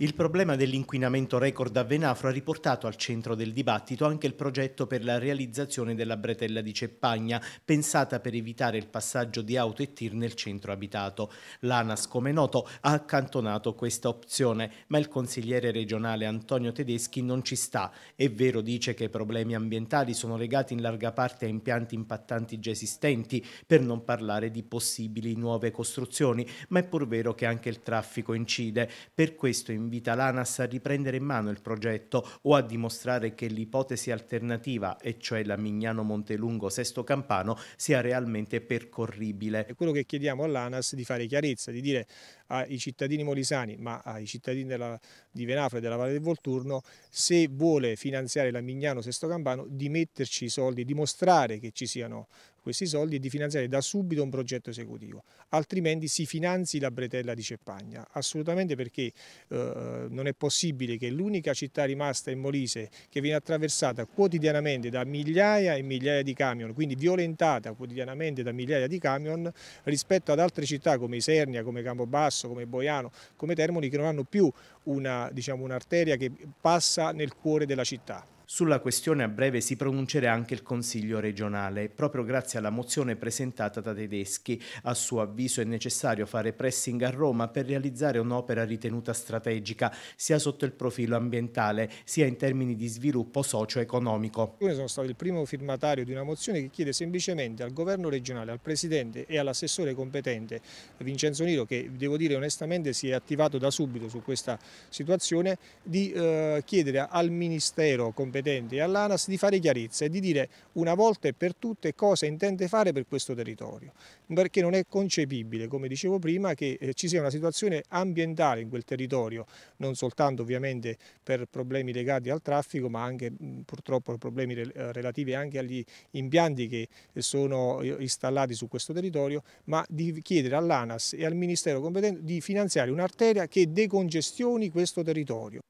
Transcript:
Il problema dell'inquinamento record a Venafro ha riportato al centro del dibattito anche il progetto per la realizzazione della bretella di Ceppagna, pensata per evitare il passaggio di auto e tir nel centro abitato. L'ANAS, come noto, ha accantonato questa opzione, ma il consigliere regionale Antonio Tedeschi non ci sta. È vero, dice che i problemi ambientali sono legati in larga parte a impianti impattanti già esistenti, per non parlare di possibili nuove costruzioni, ma è pur vero che anche il traffico incide. Per questo invece invita l'ANAS a riprendere in mano il progetto o a dimostrare che l'ipotesi alternativa, e cioè la Mignano-Montelungo-Sesto Campano, sia realmente percorribile. È quello che chiediamo all'ANAS di fare chiarezza, di dire ai cittadini molisani, ma ai cittadini della, di Venafra e della Valle del Volturno, se vuole finanziare la Mignano-Sesto Campano, di metterci i soldi, di mostrare che ci siano questi soldi e di finanziare da subito un progetto esecutivo, altrimenti si finanzi la bretella di Ceppagna, assolutamente perché eh, non è possibile che l'unica città rimasta in Molise che viene attraversata quotidianamente da migliaia e migliaia di camion, quindi violentata quotidianamente da migliaia di camion rispetto ad altre città come Isernia, come Campobasso, come Boiano, come Termoli che non hanno più diciamo, un'arteria diciamo, un che passa nel cuore della città. Sulla questione a breve si pronuncerà anche il Consiglio regionale, proprio grazie alla mozione presentata da Tedeschi. A suo avviso è necessario fare pressing a Roma per realizzare un'opera ritenuta strategica, sia sotto il profilo ambientale, sia in termini di sviluppo socio-economico. Io sono stato il primo firmatario di una mozione che chiede semplicemente al governo regionale, al Presidente e all'assessore competente Vincenzo Niro, che devo dire onestamente si è attivato da subito su questa situazione, di eh, chiedere al Ministero competente competenti e all'ANAS di fare chiarezza e di dire una volta e per tutte cosa intende fare per questo territorio, perché non è concepibile, come dicevo prima, che eh, ci sia una situazione ambientale in quel territorio, non soltanto ovviamente per problemi legati al traffico, ma anche purtroppo problemi eh, relativi anche agli impianti che eh, sono installati su questo territorio, ma di chiedere all'ANAS e al Ministero competente di finanziare un'arteria che decongestioni questo territorio.